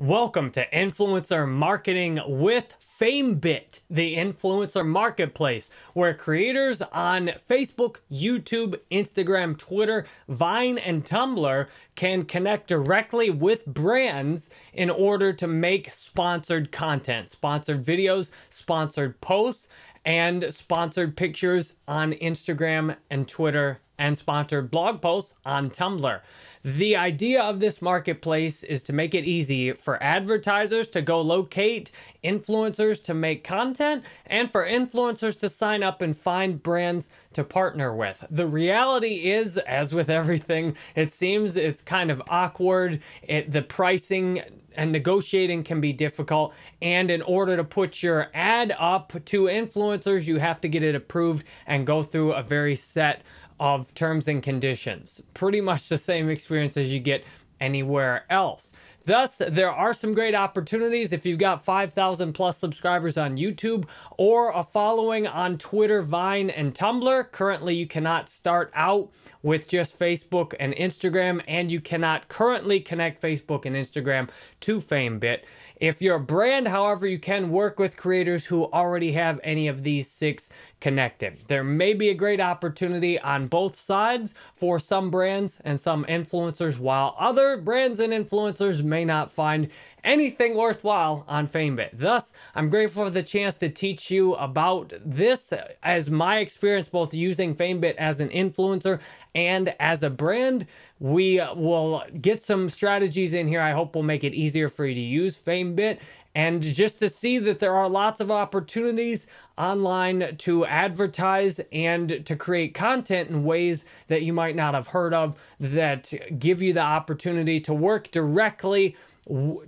Welcome to Influencer Marketing with FameBit, the influencer marketplace where creators on Facebook, YouTube, Instagram, Twitter, Vine, and Tumblr can connect directly with brands in order to make sponsored content, sponsored videos, sponsored posts, and sponsored pictures on Instagram and Twitter and sponsored blog posts on Tumblr. The idea of this marketplace is to make it easy for advertisers to go locate influencers to make content and for influencers to sign up and find brands to partner with. The reality is, as with everything, it seems it's kind of awkward. It, the pricing and negotiating can be difficult. And in order to put your ad up to influencers, you have to get it approved and go through a very set of terms and conditions. Pretty much the same experience as you get anywhere else. Thus, there are some great opportunities if you've got 5,000 plus subscribers on YouTube or a following on Twitter, Vine, and Tumblr. Currently, you cannot start out with just Facebook and Instagram, and you cannot currently connect Facebook and Instagram to FameBit. If you're a brand, however, you can work with creators who already have any of these six connected. There may be a great opportunity on both sides for some brands and some influencers, while other brands and influencers may may not find anything worthwhile on FameBit. Thus, I'm grateful for the chance to teach you about this as my experience both using FameBit as an influencer and as a brand. We will get some strategies in here I hope will make it easier for you to use FameBit and just to see that there are lots of opportunities online to advertise and to create content in ways that you might not have heard of that give you the opportunity to work directly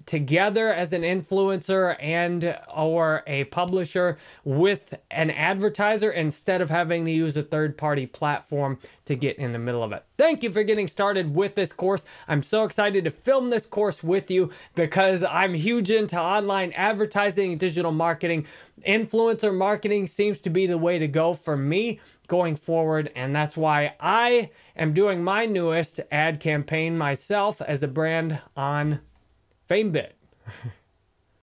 together as an influencer and or a publisher with an advertiser instead of having to use a third party platform to get in the middle of it. Thank you for getting started with this course. I'm so excited to film this course with you because I'm huge into online advertising and digital marketing. Influencer marketing seems to be the way to go for me going forward. And that's why I am doing my newest ad campaign myself as a brand on Fame bet.